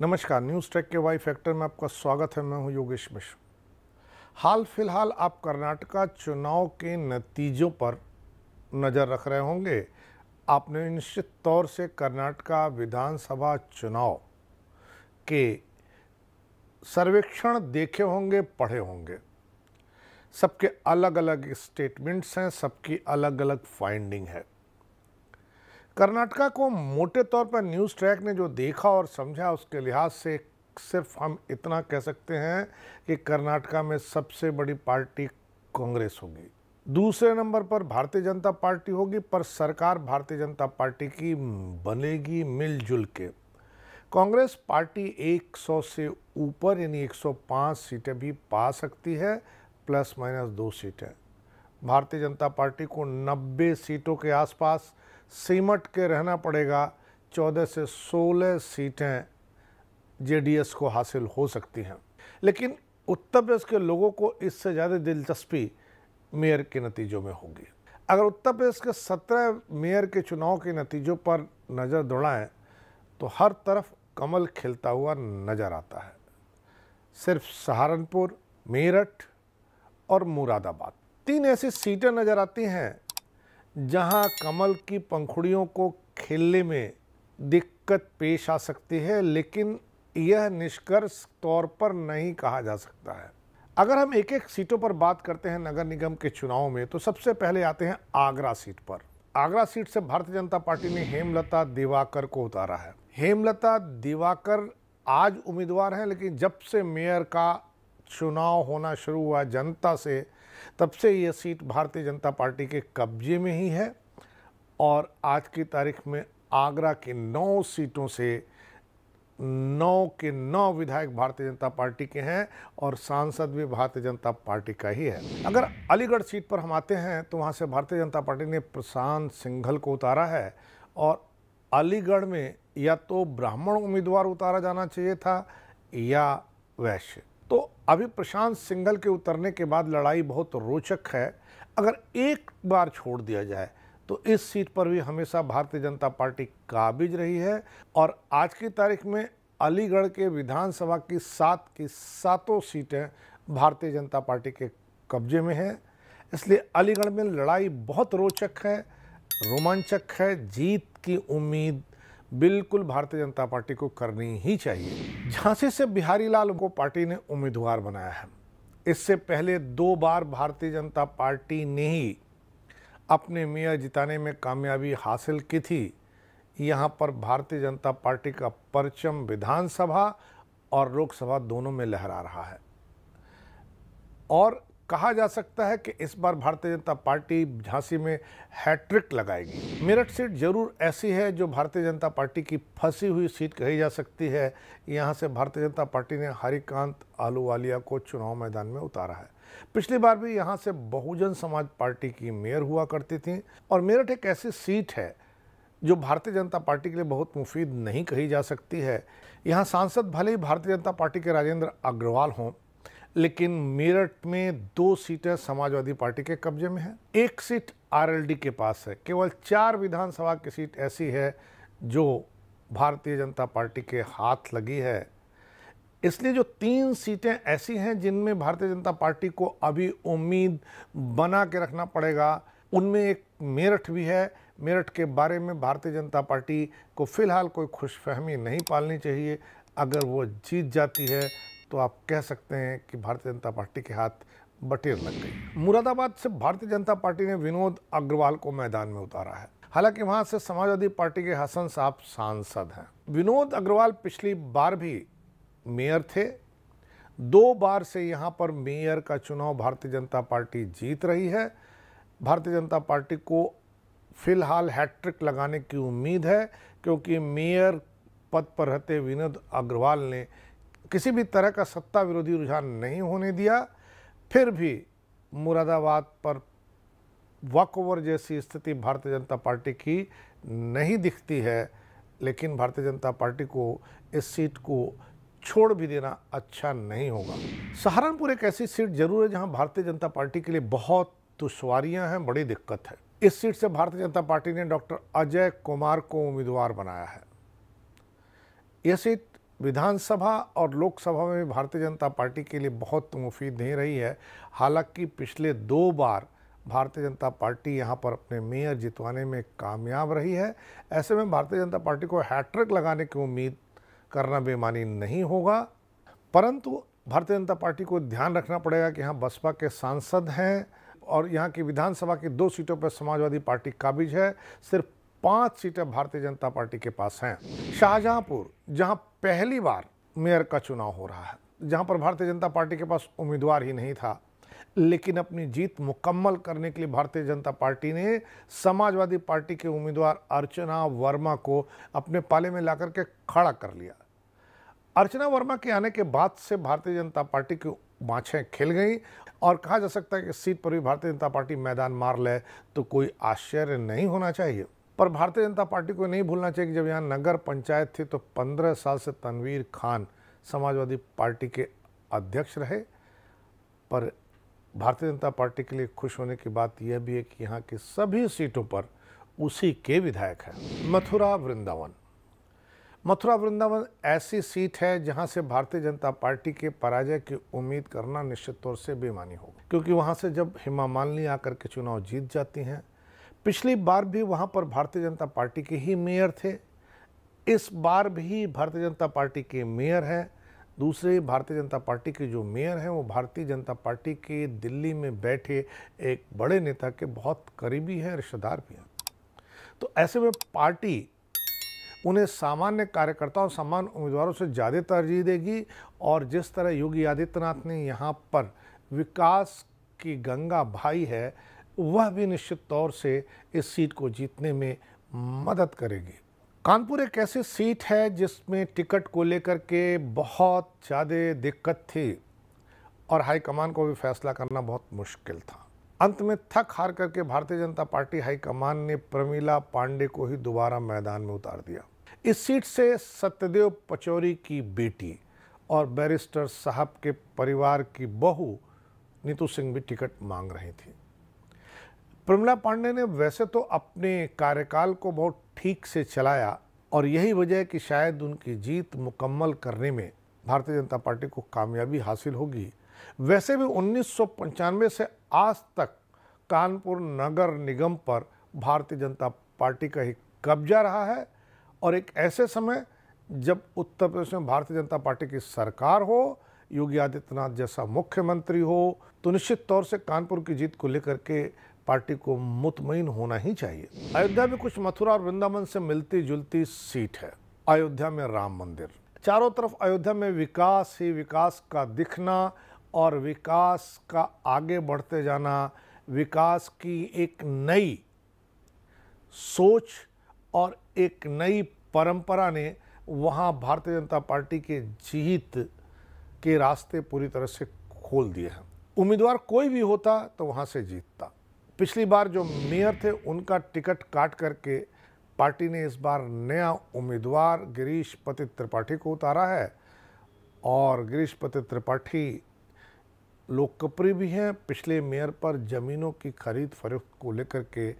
नमस्कार news track के Y factor में आपका स्वागत है मैं हूं योगेश मिश्र हाल फिलहाल आप कर्नाटका चुनाव के नतीजों पर नज़र रख रहे होंगे आपने निश्चित तौर से कर्नाटका विधानसभा चुनाव के सर्वेक्षण देखे होंगे पढ़े होंगे सबके अलग अलग स्टेटमेंट्स हैं सबकी अलग अलग फाइंडिंग है कर्नाटका को मोटे तौर पर न्यूज़ ट्रैक ने जो देखा और समझा उसके लिहाज से सिर्फ हम इतना कह सकते हैं कि कर्नाटका में सबसे बड़ी पार्टी कांग्रेस होगी दूसरे नंबर पर भारतीय जनता पार्टी होगी पर सरकार भारतीय जनता पार्टी की बनेगी मिलजुल के कांग्रेस पार्टी 100 से ऊपर यानी 105 सीटें भी पा सकती है प्लस माइनस दो सीटें भारतीय जनता पार्टी को 90 सीटों के आसपास सीमट के रहना पड़ेगा 14 से 16 सीटें जेडीएस को हासिल हो सकती हैं लेकिन उत्तर प्रदेश के लोगों को इससे ज़्यादा दिलचस्पी मेयर के नतीजों में होगी अगर उत्तर प्रदेश के 17 मेयर के चुनाव के नतीजों पर नज़र दौड़ाएं तो हर तरफ कमल खिलता हुआ नज़र आता है सिर्फ सहारनपुर मेरठ और मुरादाबाद तीन ऐसी सीटें नज़र आती हैं जहां कमल की पंखुड़ियों को खेलने में दिक्कत पेश आ सकती है लेकिन यह निष्कर्ष तौर पर नहीं कहा जा सकता है अगर हम एक एक सीटों पर बात करते हैं नगर निगम के चुनाव में तो सबसे पहले आते हैं आगरा सीट पर आगरा सीट से भारतीय जनता पार्टी ने हेमलता दिवाकर को उतारा है हेमलता दिवाकर आज उम्मीदवार हैं लेकिन जब से मेयर का चुनाव होना शुरू हुआ जनता से तब से ये सीट भारतीय जनता पार्टी के कब्जे में ही है और आज की तारीख में आगरा की नौ सीटों से नौ के नौ विधायक भारतीय जनता पार्टी के हैं और सांसद भी भारतीय जनता पार्टी का ही है अगर अलीगढ़ सीट पर हम आते हैं तो वहाँ से भारतीय जनता पार्टी ने प्रशांत सिंघल को उतारा है और अलीगढ़ में या तो ब्राह्मण उम्मीदवार उतारा जाना चाहिए था या वैश्य अभी प्रशांत सिंघल के उतरने के बाद लड़ाई बहुत रोचक है अगर एक बार छोड़ दिया जाए तो इस सीट पर भी हमेशा भारतीय जनता पार्टी काबिज रही है और आज की तारीख में अलीगढ़ के विधानसभा की सात की सातों सीटें भारतीय जनता पार्टी के कब्जे में हैं इसलिए अलीगढ़ में लड़ाई बहुत रोचक है रोमांचक है जीत की उम्मीद बिल्कुल भारतीय जनता पार्टी को करनी ही चाहिए झांसी से बिहारी लाल को पार्टी ने उम्मीदवार बनाया है इससे पहले दो बार भारतीय जनता पार्टी ने ही अपने मेयर जिताने में कामयाबी हासिल की थी यहाँ पर भारतीय जनता पार्टी का परचम विधानसभा और लोकसभा दोनों में लहरा रहा है और कहा जा सकता है कि इस बार भारतीय जनता पार्टी झांसी में हैट्रिक लगाएगी मेरठ सीट जरूर ऐसी है जो भारतीय जनता पार्टी की फंसी हुई सीट कही जा सकती है यहाँ से भारतीय जनता पार्टी ने हरिकांत आलूवालिया को चुनाव मैदान में उतारा है पिछली बार भी यहाँ से बहुजन समाज पार्टी की मेयर हुआ करती थी और मेरठ एक ऐसी सीट है जो भारतीय जनता पार्टी के लिए बहुत मुफीद नहीं कही जा सकती है यहाँ सांसद भले ही भारतीय जनता पार्टी के राजेंद्र अग्रवाल हों लेकिन मेरठ में दो सीटें समाजवादी पार्टी के कब्जे में हैं एक सीट आरएलडी के पास है केवल चार विधानसभा की सीट ऐसी है जो भारतीय जनता पार्टी के हाथ लगी है इसलिए जो तीन सीटें ऐसी हैं जिनमें भारतीय जनता पार्टी को अभी उम्मीद बना के रखना पड़ेगा उनमें एक मेरठ भी है मेरठ के बारे में भारतीय जनता पार्टी को फिलहाल कोई खुशफहमी नहीं पालनी चाहिए अगर वो जीत जाती है तो आप कह सकते हैं कि भारतीय जनता पार्टी के हाथ बटेर लग गई मुरादाबाद से भारतीय जनता पार्टी ने विनोद अग्रवाल को मैदान में उतारा है हालांकि वहां से समाजवादी पार्टी के हसन साहब सांसद हैं विनोद अग्रवाल पिछली बार भी मेयर थे दो बार से यहाँ पर मेयर का चुनाव भारतीय जनता पार्टी जीत रही है भारतीय जनता पार्टी को फिलहाल हैट्रिक लगाने की उम्मीद है क्योंकि मेयर पद पर रहते विनोद अग्रवाल ने किसी भी तरह का सत्ता विरोधी रुझान नहीं होने दिया फिर भी मुरादाबाद पर वॉकओवर जैसी स्थिति भारतीय जनता पार्टी की नहीं दिखती है लेकिन भारतीय जनता पार्टी को इस सीट को छोड़ भी देना अच्छा नहीं होगा सहारनपुर एक ऐसी सीट जरूर है जहां भारतीय जनता पार्टी के लिए बहुत दुशारियाँ हैं बड़ी दिक्कत है इस सीट से भारतीय जनता पार्टी ने डॉक्टर अजय कुमार को उम्मीदवार बनाया है यह सीट विधानसभा और लोकसभा में भी भारतीय जनता पार्टी के लिए बहुत मुफीद नहीं रही है हालांकि पिछले दो बार भारतीय जनता पार्टी यहाँ पर अपने मेयर जितवाने में कामयाब रही है ऐसे में भारतीय जनता पार्टी को हैट्रिक लगाने की उम्मीद करना बेमानी नहीं होगा परंतु भारतीय जनता पार्टी को ध्यान रखना पड़ेगा कि यहाँ बसपा के सांसद हैं और यहाँ की विधानसभा की दो सीटों पर समाजवादी पार्टी काबिज है सिर्फ पांच सीटें भारतीय जनता पार्टी के पास हैं शाहजहांपुर जहां पहली बार मेयर का चुनाव हो रहा है जहां पर भारतीय जनता पार्टी के पास उम्मीदवार ही नहीं था लेकिन अपनी जीत मुकम्मल करने के लिए भारतीय जनता पार्टी ने समाजवादी पार्टी के उम्मीदवार अर्चना वर्मा को अपने पाले में लाकर के खड़ा कर लिया अर्चना वर्मा के आने के बाद से भारतीय जनता पार्टी की बाछें खिल गई और कहा जा सकता है कि सीट पर भी भारतीय जनता पार्टी मैदान मार ले तो कोई आश्चर्य नहीं होना चाहिए पर भारतीय जनता पार्टी को नहीं भूलना चाहिए कि जब यहाँ नगर पंचायत थी तो पंद्रह साल से तनवीर खान समाजवादी पार्टी के अध्यक्ष रहे पर भारतीय जनता पार्टी के लिए खुश होने की बात यह भी है कि यहाँ की सभी सीटों पर उसी के विधायक हैं मथुरा वृंदावन मथुरा वृंदावन ऐसी सीट है जहाँ से भारतीय जनता पार्टी के पराजय की उम्मीद करना निश्चित तौर से बेमानी होगा क्योंकि वहाँ से जब हेमा मालिनी आकर के चुनाव जीत जाती हैं पिछली बार भी वहाँ पर भारतीय जनता पार्टी के ही मेयर थे इस बार भी भारतीय जनता पार्टी के मेयर हैं दूसरे भारतीय जनता पार्टी के जो मेयर हैं वो भारतीय जनता पार्टी के दिल्ली में बैठे एक बड़े नेता के बहुत करीबी हैं रिश्तेदार भी हैं तो ऐसे में पार्टी उन्हें सामान्य कार्यकर्ताओं सामान्य उम्मीदवारों से ज़्यादा तरजीह देगी और जिस तरह योगी आदित्यनाथ ने यहाँ पर विकास की गंगा भाई है वह भी निश्चित तौर से इस सीट को जीतने में मदद करेगी कानपुर एक ऐसी सीट है जिसमें टिकट को लेकर के बहुत ज़्यादा दिक्कत थी और हाईकमान को भी फैसला करना बहुत मुश्किल था अंत में थक हार करके भारतीय जनता पार्टी हाईकमान ने प्रमीला पांडे को ही दोबारा मैदान में उतार दिया इस सीट से सत्यदेव पचौरी की बेटी और बैरिस्टर साहब के परिवार की बहू नीतू सिंह भी टिकट मांग रही थी प्रमिला पांडे ने वैसे तो अपने कार्यकाल को बहुत ठीक से चलाया और यही वजह है कि शायद उनकी जीत मुकम्मल करने में भारतीय जनता पार्टी को कामयाबी हासिल होगी वैसे भी उन्नीस से आज तक कानपुर नगर निगम पर भारतीय जनता पार्टी का ही कब्जा रहा है और एक ऐसे समय जब उत्तर प्रदेश में भारतीय जनता पार्टी की सरकार हो योगी आदित्यनाथ जैसा मुख्यमंत्री हो तो निश्चित तौर से कानपुर की जीत को लेकर के पार्टी को मुतमिन होना ही चाहिए अयोध्या में कुछ मथुरा और वृंदावन से मिलती जुलती सीट है अयोध्या में राम मंदिर चारों तरफ अयोध्या में विकास ही विकास का दिखना और विकास का आगे बढ़ते जाना विकास की एक नई सोच और एक नई परंपरा ने वहाँ भारतीय जनता पार्टी के जीत के रास्ते पूरी तरह से खोल दिए हैं उम्मीदवार कोई भी होता तो वहाँ से जीतता पिछली बार जो मेयर थे उनका टिकट काट करके पार्टी ने इस बार नया उम्मीदवार गिरीश पति त्रिपाठी को उतारा है और गिरीश पति त्रिपाठी लोकप्रिय भी हैं पिछले मेयर पर ज़मीनों की खरीद फरोख्त को लेकर के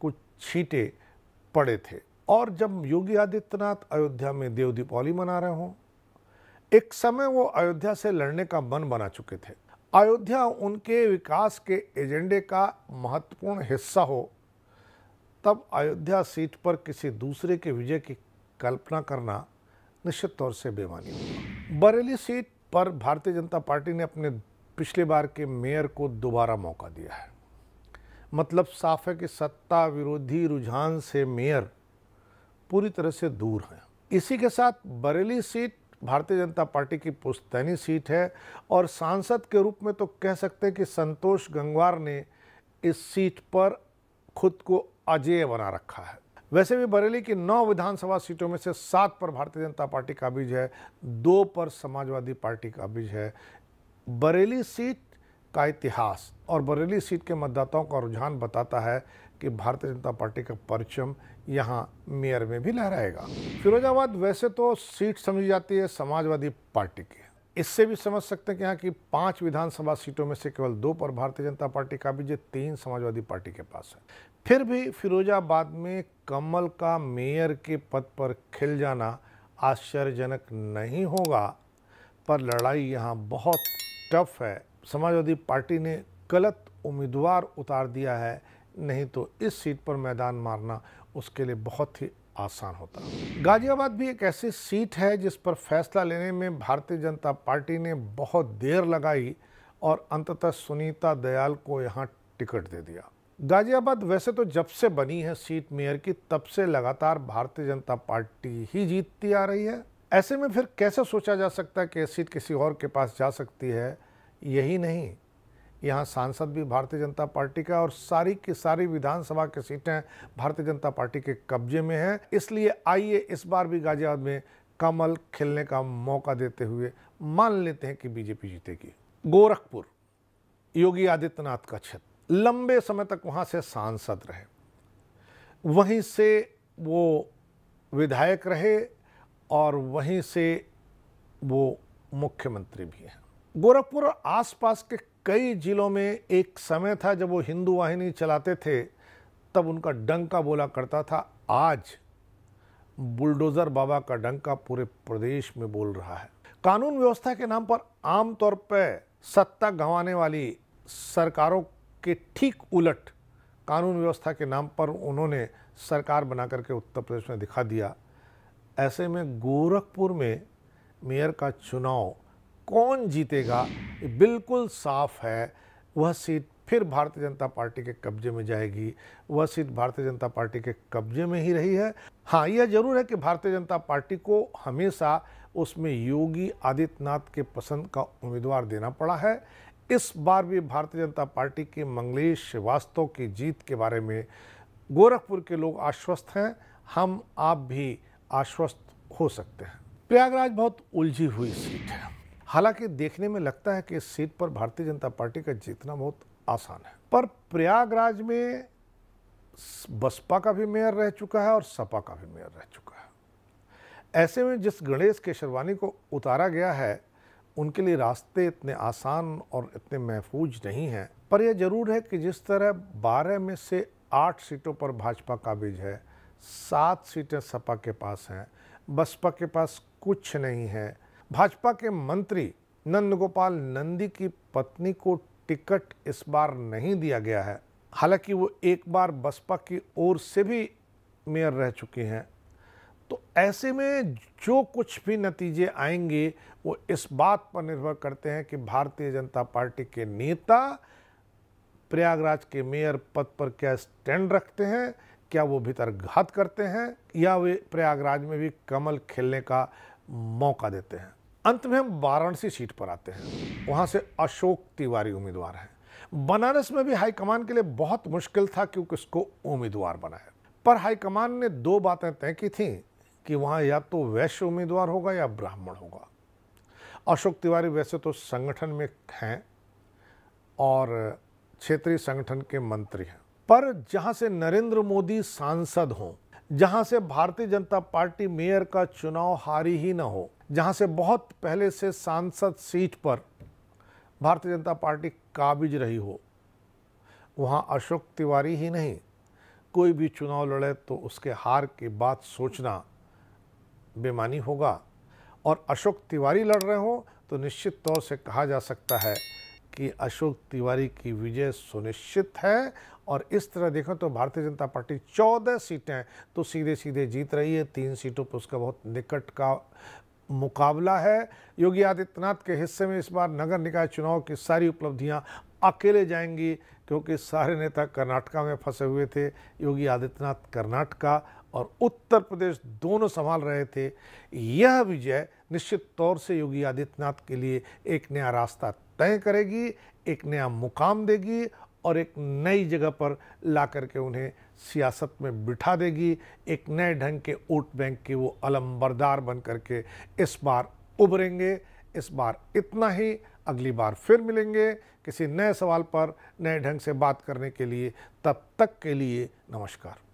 कुछ छीटे पड़े थे और जब योगी आदित्यनाथ अयोध्या में देव दीपावली मना रहे हों एक समय वो अयोध्या से लड़ने का मन बना चुके थे अयोध्या उनके विकास के एजेंडे का महत्वपूर्ण हिस्सा हो तब अयोध्या सीट पर किसी दूसरे के विजय की कल्पना करना निश्चित तौर से बेमानी होगा बरेली सीट पर भारतीय जनता पार्टी ने अपने पिछले बार के मेयर को दोबारा मौका दिया है मतलब साफ है कि सत्ता विरोधी रुझान से मेयर पूरी तरह से दूर हैं इसी के साथ बरेली सीट भारतीय जनता पार्टी की पुस्तैनी सीट है और सांसद के रूप में तो कह सकते हैं कि संतोष गंगवार ने इस सीट पर खुद को अजेय बना रखा है वैसे भी बरेली की नौ विधानसभा सीटों में से सात पर भारतीय जनता पार्टी का बीज है दो पर समाजवादी पार्टी का बीज है बरेली सीट का इतिहास और बरेली सीट के मतदाताओं का रुझान बताता है कि भारतीय जनता पार्टी का परचम यहाँ मेयर में भी लहराएगा फिरोजाबाद वैसे तो सीट समझी जाती है समाजवादी पार्टी की इससे भी समझ सकते हैं कि यहाँ की पांच विधानसभा सीटों में से केवल दो पर भारतीय जनता पार्टी का भी जो तीन समाजवादी पार्टी के पास है फिर भी फिरोजाबाद में कमल का मेयर के पद पर खिल जाना आश्चर्यजनक नहीं होगा पर लड़ाई यहाँ बहुत टफ है समाजवादी पार्टी ने गलत उम्मीदवार उतार दिया है नहीं तो इस सीट पर मैदान मारना उसके लिए बहुत ही आसान होता गाजियाबाद भी एक ऐसी सीट है जिस पर फैसला लेने में भारतीय जनता पार्टी ने बहुत देर लगाई और अंततः सुनीता दयाल को यहाँ टिकट दे दिया गाजियाबाद वैसे तो जब से बनी है सीट मेयर की तब से लगातार भारतीय जनता पार्टी ही जीतती आ रही है ऐसे में फिर कैसे सोचा जा सकता है कि सीट किसी और के पास जा सकती है यही नहीं यहाँ सांसद भी भारतीय जनता पार्टी का और सारी की सारी विधानसभा की सीटें भारतीय जनता पार्टी के कब्जे में हैं इसलिए आइए इस बार भी गाजियाबाद में कमल खिलने का मौका देते हुए मान लेते हैं कि बीजेपी जीतेगी गोरखपुर योगी आदित्यनाथ का क्षेत्र लंबे समय तक वहाँ से सांसद रहे वहीं से वो विधायक रहे और वहीं से वो मुख्यमंत्री भी हैं गोरखपुर आसपास के कई जिलों में एक समय था जब वो हिंदू वाहिनी चलाते थे तब उनका डंका बोला करता था आज बुलडोज़र बाबा का डंका पूरे प्रदेश में बोल रहा है कानून व्यवस्था के नाम पर आमतौर पर सत्ता गंवाने वाली सरकारों के ठीक उलट कानून व्यवस्था के नाम पर उन्होंने सरकार बना करके उत्तर प्रदेश में दिखा दिया ऐसे में गोरखपुर में मेयर का चुनाव कौन जीतेगा ये बिल्कुल साफ है वह सीट फिर भारतीय जनता पार्टी के कब्जे में जाएगी वह सीट भारतीय जनता पार्टी के कब्जे में ही रही है हाँ यह जरूर है कि भारतीय जनता पार्टी को हमेशा उसमें योगी आदित्यनाथ के पसंद का उम्मीदवार देना पड़ा है इस बार भी भारतीय जनता पार्टी के मंगलेश श्रीवास्तव की जीत के बारे में गोरखपुर के लोग आश्वस्त हैं हम आप भी आश्वस्त हो सकते हैं प्रयागराज बहुत उलझी हुई सीट है हालांकि देखने में लगता है कि इस सीट पर भारतीय जनता पार्टी का जीतना बहुत आसान है पर प्रयागराज में बसपा का भी मेयर रह चुका है और सपा का भी मेयर रह चुका है ऐसे में जिस गणेश केशरवानी को उतारा गया है उनके लिए रास्ते इतने आसान और इतने महफूज नहीं हैं पर यह ज़रूर है कि जिस तरह बारह में से आठ सीटों पर भाजपा काबिज है सात सीटें सपा के पास हैं बसपा के पास कुछ नहीं है भाजपा के मंत्री नंद गोपाल नंदी की पत्नी को टिकट इस बार नहीं दिया गया है हालांकि वो एक बार बसपा की ओर से भी मेयर रह चुकी हैं तो ऐसे में जो कुछ भी नतीजे आएंगे वो इस बात पर निर्भर करते हैं कि भारतीय जनता पार्टी के नेता प्रयागराज के मेयर पद पर क्या स्टैंड रखते हैं क्या वो भीतर घात करते हैं या वे प्रयागराज में भी कमल खेलने का मौका देते हैं अंत में हम वाराणसी सीट पर आते हैं वहाँ से अशोक तिवारी उम्मीदवार हैं बनारस में भी हाईकमान के लिए बहुत मुश्किल था क्योंकि उसको उम्मीदवार बनाया पर हाईकमान ने दो बातें तय की थी कि वहां या तो वैश्य उम्मीदवार होगा या ब्राह्मण होगा अशोक तिवारी वैसे तो संगठन में हैं और क्षेत्रीय संगठन के मंत्री हैं पर जहां से नरेंद्र मोदी सांसद हों जहां से भारतीय जनता पार्टी मेयर का चुनाव हारी ही न हो जहां से बहुत पहले से सांसद सीट पर भारतीय जनता पार्टी काबिज रही हो वहां अशोक तिवारी ही नहीं कोई भी चुनाव लड़े तो उसके हार की बात सोचना बेमानी होगा और अशोक तिवारी लड़ रहे हो तो निश्चित तौर से कहा जा सकता है कि अशोक तिवारी की विजय सुनिश्चित है और इस तरह देखें तो भारतीय जनता पार्टी 14 सीटें तो सीधे सीधे जीत रही है तीन सीटों पर उसका बहुत निकट का मुकाबला है योगी आदित्यनाथ के हिस्से में इस बार नगर निकाय चुनाव की सारी उपलब्धियां अकेले जाएंगी क्योंकि सारे नेता कर्नाटका में फंसे हुए थे योगी आदित्यनाथ कर्नाटका और उत्तर प्रदेश दोनों संभाल रहे थे यह विजय निश्चित तौर से योगी आदित्यनाथ के लिए एक नया रास्ता तय करेगी एक नया मुकाम देगी और एक नई जगह पर ला करके उन्हें सियासत में बिठा देगी एक नए ढंग के वोट बैंक के वो अलमबरदार बन करके इस बार उभरेंगे इस बार इतना ही अगली बार फिर मिलेंगे किसी नए सवाल पर नए ढंग से बात करने के लिए तब तक के लिए नमस्कार